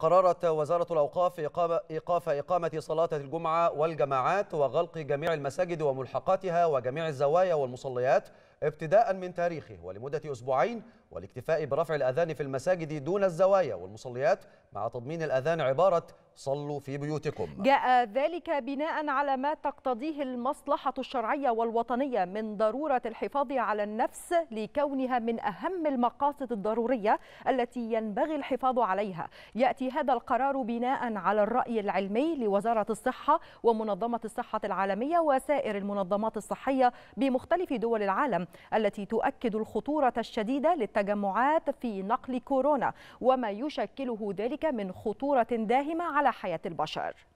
قررت وزارة الأوقاف إيقاف إقامة صلاة الجمعة والجماعات وغلق جميع المساجد وملحقاتها وجميع الزوايا والمصليات ابتداء من تاريخه ولمدة أسبوعين والاكتفاء برفع الأذان في المساجد دون الزوايا والمصليات مع تضمين الأذان عبارة صلوا في بيوتكم جاء ذلك بناء على ما تقتضيه المصلحة الشرعية والوطنية من ضرورة الحفاظ على النفس لكونها من أهم المقاصد الضرورية التي ينبغي الحفاظ عليها يأتي هذا القرار بناء على الرأي العلمي لوزارة الصحة ومنظمة الصحة العالمية وسائر المنظمات الصحية بمختلف دول العالم التي تؤكد الخطورة الشديدة للتجمعات في نقل كورونا وما يشكله ذلك من خطورة داهمة على حياة البشر